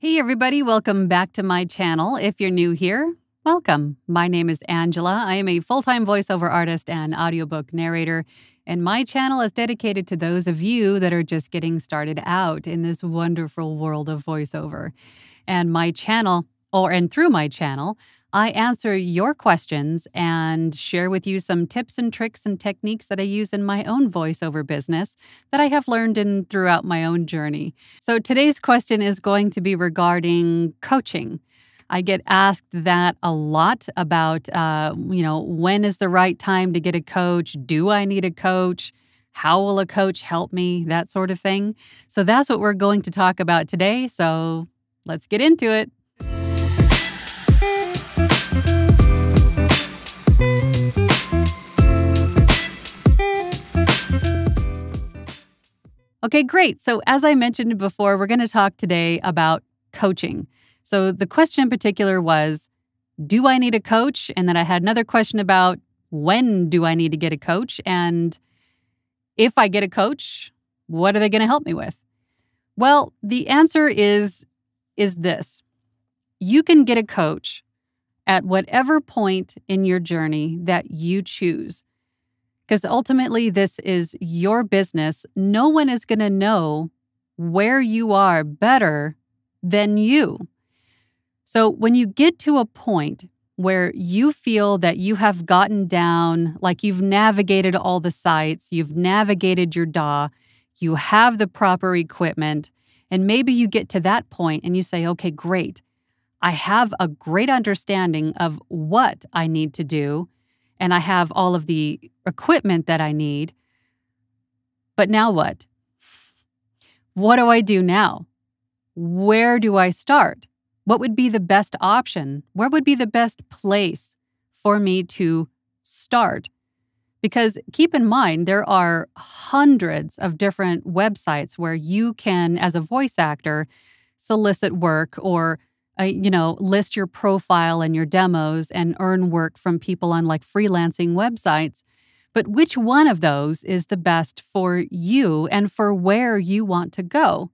Hey, everybody, welcome back to my channel. If you're new here, welcome. My name is Angela. I am a full time voiceover artist and audiobook narrator, and my channel is dedicated to those of you that are just getting started out in this wonderful world of voiceover. And my channel or and through my channel, I answer your questions and share with you some tips and tricks and techniques that I use in my own voiceover business that I have learned in throughout my own journey. So today's question is going to be regarding coaching. I get asked that a lot about, uh, you know, when is the right time to get a coach? Do I need a coach? How will a coach help me? That sort of thing. So that's what we're going to talk about today. So let's get into it. Okay, great. So, as I mentioned before, we're going to talk today about coaching. So, the question in particular was Do I need a coach? And then I had another question about when do I need to get a coach? And if I get a coach, what are they going to help me with? Well, the answer is is this. You can get a coach at whatever point in your journey that you choose. Because ultimately, this is your business. No one is going to know where you are better than you. So when you get to a point where you feel that you have gotten down, like you've navigated all the sites, you've navigated your DAW, you have the proper equipment, and maybe you get to that point and you say, okay, great. I have a great understanding of what I need to do and I have all of the equipment that I need. But now what? What do I do now? Where do I start? What would be the best option? Where would be the best place for me to start? Because keep in mind, there are hundreds of different websites where you can, as a voice actor, solicit work or uh, you know, list your profile and your demos and earn work from people on like freelancing websites. But which one of those is the best for you and for where you want to go?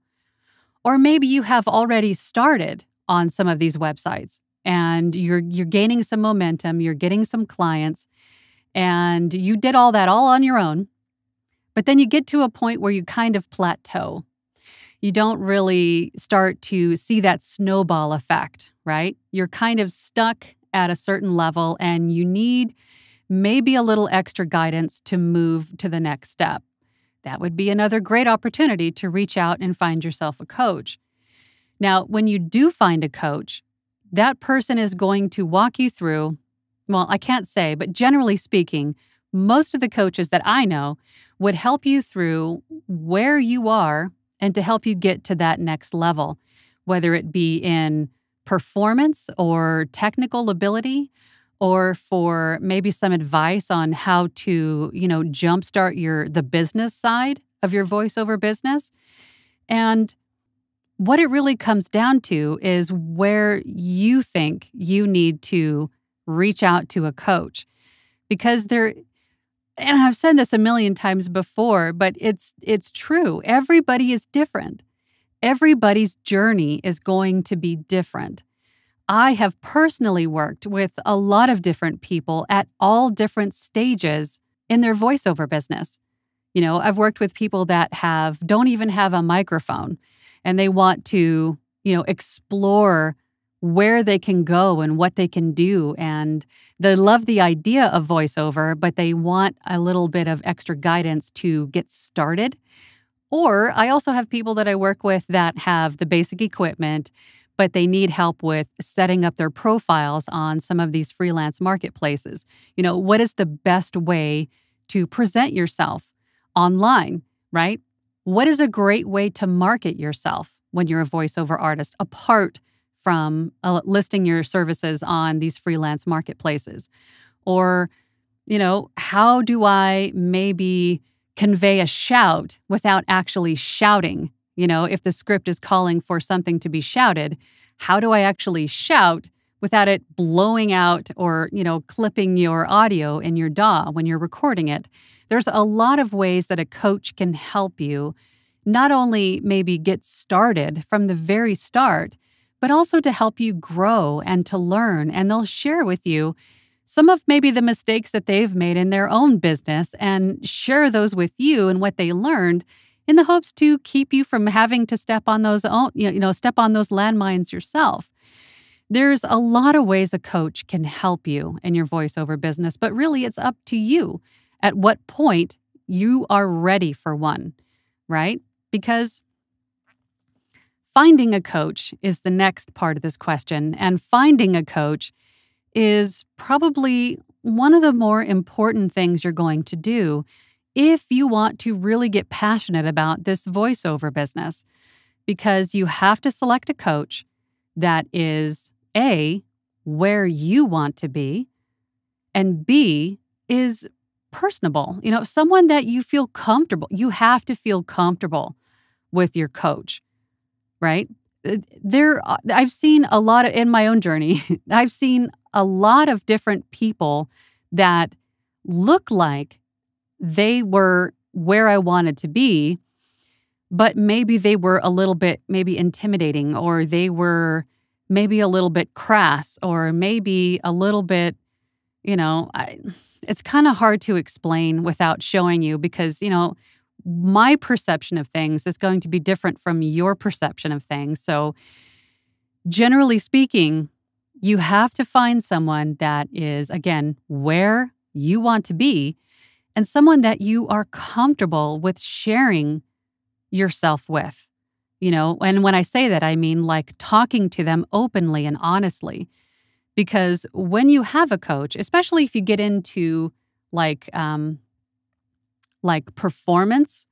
Or maybe you have already started on some of these websites and you're you're gaining some momentum, you're getting some clients and you did all that all on your own. But then you get to a point where you kind of plateau you don't really start to see that snowball effect, right? You're kind of stuck at a certain level and you need maybe a little extra guidance to move to the next step. That would be another great opportunity to reach out and find yourself a coach. Now, when you do find a coach, that person is going to walk you through, well, I can't say, but generally speaking, most of the coaches that I know would help you through where you are and to help you get to that next level, whether it be in performance or technical ability or for maybe some advice on how to, you know, jumpstart your the business side of your voiceover business. And what it really comes down to is where you think you need to reach out to a coach because there and I've said this a million times before, but it's it's true. Everybody is different. Everybody's journey is going to be different. I have personally worked with a lot of different people at all different stages in their voiceover business. You know, I've worked with people that have don't even have a microphone and they want to, you know, explore where they can go and what they can do. And they love the idea of voiceover, but they want a little bit of extra guidance to get started. Or I also have people that I work with that have the basic equipment, but they need help with setting up their profiles on some of these freelance marketplaces. You know, what is the best way to present yourself online, right? What is a great way to market yourself when you're a voiceover artist apart from uh, listing your services on these freelance marketplaces? Or, you know, how do I maybe convey a shout without actually shouting? You know, if the script is calling for something to be shouted, how do I actually shout without it blowing out or, you know, clipping your audio in your DAW when you're recording it? There's a lot of ways that a coach can help you not only maybe get started from the very start, but also to help you grow and to learn. And they'll share with you some of maybe the mistakes that they've made in their own business and share those with you and what they learned in the hopes to keep you from having to step on those own, you know step on those landmines yourself. There's a lot of ways a coach can help you in your voiceover business, but really it's up to you at what point you are ready for one, right? Because Finding a coach is the next part of this question, and finding a coach is probably one of the more important things you're going to do if you want to really get passionate about this voiceover business, because you have to select a coach that is A, where you want to be, and B, is personable. You know, someone that you feel comfortable. You have to feel comfortable with your coach right? Uh, there, uh, I've seen a lot of, in my own journey, I've seen a lot of different people that look like they were where I wanted to be, but maybe they were a little bit maybe intimidating or they were maybe a little bit crass or maybe a little bit you know I, it's kind of hard to explain without showing you because you know my perception of things is going to be different from your perception of things. So, generally speaking, you have to find someone that is, again, where you want to be and someone that you are comfortable with sharing yourself with. You know, and when I say that, I mean like talking to them openly and honestly. Because when you have a coach, especially if you get into like um, like performance,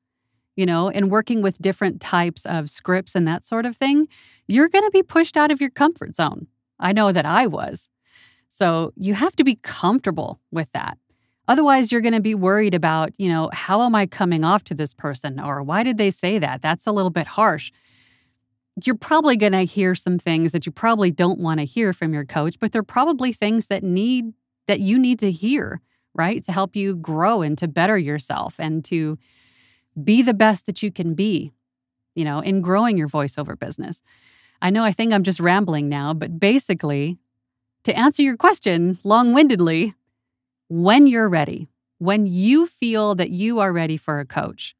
you know, and working with different types of scripts and that sort of thing, you're going to be pushed out of your comfort zone. I know that I was. So you have to be comfortable with that. Otherwise, you're going to be worried about, you know, how am I coming off to this person? Or why did they say that? That's a little bit harsh. You're probably going to hear some things that you probably don't want to hear from your coach, but they're probably things that need that you need to hear right? To help you grow and to better yourself and to be the best that you can be, you know, in growing your voiceover business. I know I think I'm just rambling now, but basically, to answer your question long windedly, when you're ready, when you feel that you are ready for a coach,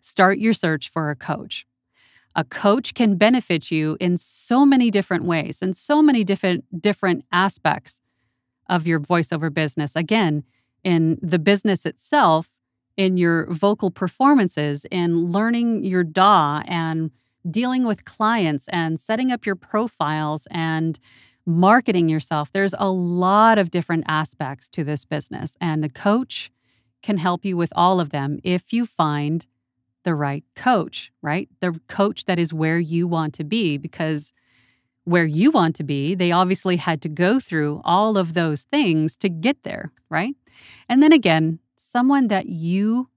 start your search for a coach. A coach can benefit you in so many different ways and so many different different aspects of your voiceover business. Again, in the business itself, in your vocal performances, in learning your DAW and dealing with clients and setting up your profiles and marketing yourself. There's a lot of different aspects to this business, and a coach can help you with all of them if you find the right coach, right? The coach that is where you want to be, because where you want to be, they obviously had to go through all of those things to get there, right? And then again, someone that you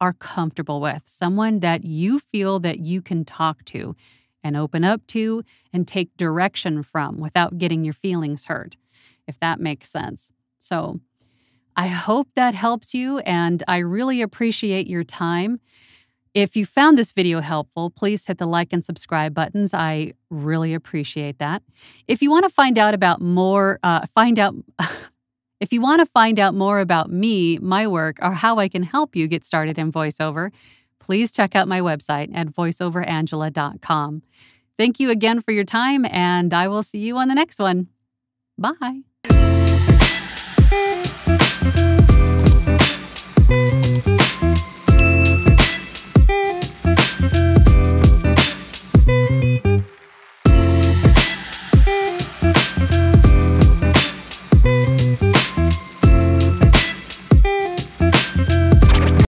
are comfortable with, someone that you feel that you can talk to and open up to and take direction from without getting your feelings hurt, if that makes sense. So, I hope that helps you, and I really appreciate your time. If you found this video helpful, please hit the like and subscribe buttons. I really appreciate that. If you want to find out about more, uh, find out, If you want to find out more about me, my work, or how I can help you get started in voiceover, please check out my website at voiceoverangela.com. Thank you again for your time, and I will see you on the next one. Bye.